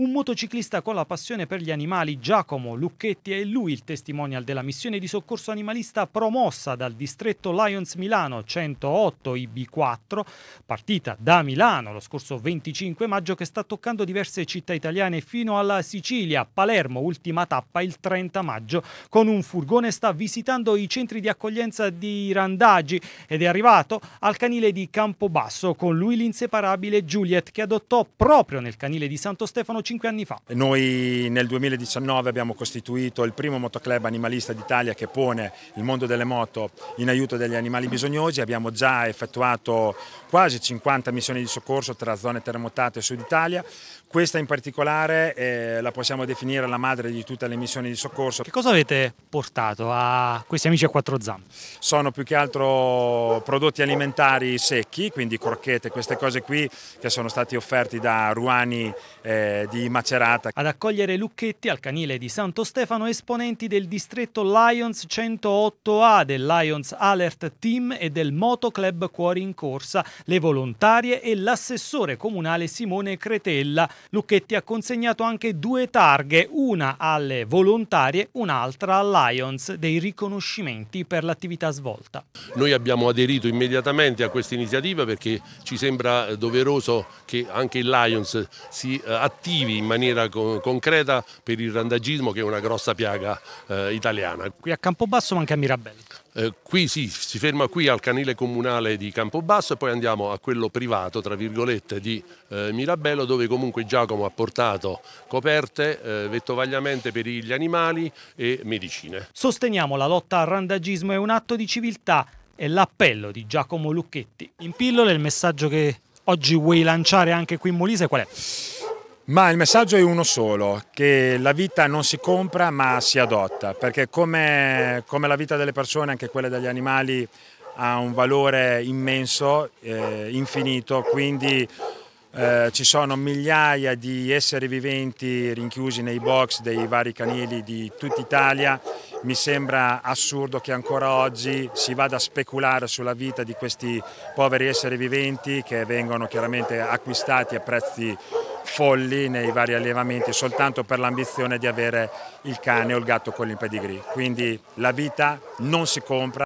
Un motociclista con la passione per gli animali, Giacomo Lucchetti, è lui il testimonial della missione di soccorso animalista promossa dal distretto Lions Milano 108 IB4, partita da Milano lo scorso 25 maggio che sta toccando diverse città italiane fino alla Sicilia, Palermo, ultima tappa il 30 maggio. Con un furgone sta visitando i centri di accoglienza di Randaggi ed è arrivato al canile di Campobasso, con lui l'inseparabile Juliet che adottò proprio nel canile di Santo Stefano cinque anni fa. Noi nel 2019 abbiamo costituito il primo motoclub animalista d'Italia che pone il mondo delle moto in aiuto degli animali bisognosi, abbiamo già effettuato quasi 50 missioni di soccorso tra zone terremotate e Sud Italia, questa in particolare eh, la possiamo definire la madre di tutte le missioni di soccorso. Che cosa avete portato a questi amici a quattro zampe? Sono più che altro prodotti alimentari secchi, quindi crocchette, queste cose qui che sono stati offerti da Ruani eh, di di Macerata. Ad accogliere Lucchetti al canile di Santo Stefano esponenti del distretto Lions 108A, del Lions Alert Team e del Motoclub Cuori in Corsa, le volontarie e l'assessore comunale Simone Cretella. Lucchetti ha consegnato anche due targhe, una alle volontarie, un'altra al Lions, dei riconoscimenti per l'attività svolta. Noi abbiamo aderito immediatamente a questa iniziativa perché ci sembra doveroso che anche il Lions si eh, attivi obiettivi in maniera co concreta per il randagismo che è una grossa piaga eh, italiana. Qui a Campobasso ma anche a Mirabelli. Eh, qui sì, si ferma qui al canile comunale di Campobasso e poi andiamo a quello privato, tra virgolette, di eh, Mirabello dove comunque Giacomo ha portato coperte, eh, vettovagliamente per gli animali e medicine. Sosteniamo la lotta al randagismo è un atto di civiltà è l'appello di Giacomo Lucchetti. In pillole il messaggio che oggi vuoi lanciare anche qui in Molise qual è? Ma il messaggio è uno solo, che la vita non si compra ma si adotta, perché come, come la vita delle persone, anche quella degli animali ha un valore immenso, eh, infinito, quindi eh, ci sono migliaia di esseri viventi rinchiusi nei box dei vari canili di tutta Italia. Mi sembra assurdo che ancora oggi si vada a speculare sulla vita di questi poveri esseri viventi che vengono chiaramente acquistati a prezzi folli nei vari allevamenti soltanto per l'ambizione di avere il cane o il gatto con l'impedigree. Quindi la vita non si compra.